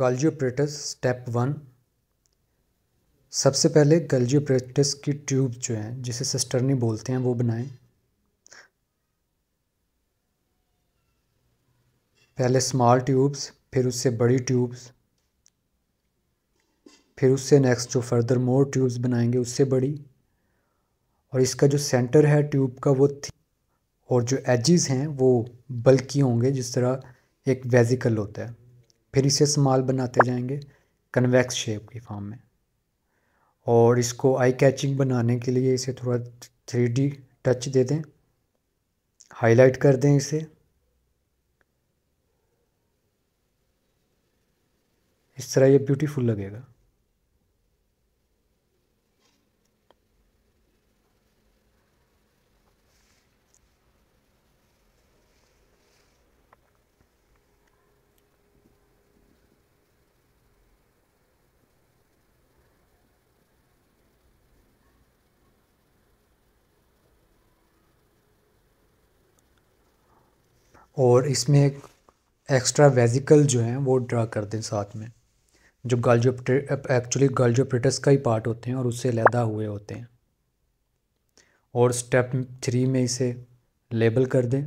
गॉल्जियोप्रेटस step one सबसे पहले गल्जियोप्रेटस की ट्यूब जो है जिसे सिस्टर्नी बोलते हैं वो बनाएं पहले स्मॉल ट्यूब्स फिर उससे बड़ी ट्यूब्स फिर उससे नेक्स्ट जो फर्दर मोर ट्यूब्स बनाएंगे उससे बड़ी और इसका जो सेंटर है ट्यूब का वो थी और जो एजिज़ हैं वो बल्कि होंगे जिस तरह एक वेजिकल होता है फिर इसे स्मॉल बनाते जाएंगे कन्वेक्स शेप की फॉर्म में और इसको आई कैचिंग बनाने के लिए इसे थोड़ा थ्री टच दे दें हाईलाइट कर दें इसे इस तरह ये ब्यूटीफुल लगेगा और इसमें एक एक्स्ट्रा वेजिकल जो हैं वो ड्रा कर दें साथ में जो गाल्जो एक्चुअली गाल्जो का ही पार्ट होते हैं और उससे लैदा हुए होते हैं और स्टेप थ्री में इसे लेबल कर दें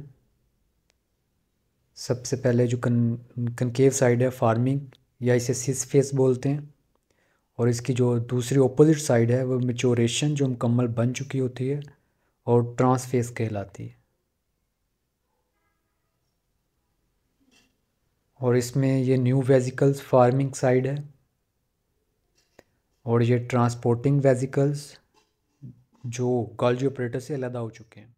सबसे पहले जो कन कनकेव साइड है फार्मिंग या इसे सिस फेस बोलते हैं और इसकी जो दूसरी ऑपोजिट साइड है वो मेचोरेशन जो मुकम्मल बन चुकी होती है और ट्रांसफेस कहलाती है और इसमें ये न्यू वेजिकल्स फार्मिंग साइड है और ये ट्रांसपोर्टिंग वेजिकल्स जो कॉलेज ऑपरेटर से अलग हो चुके हैं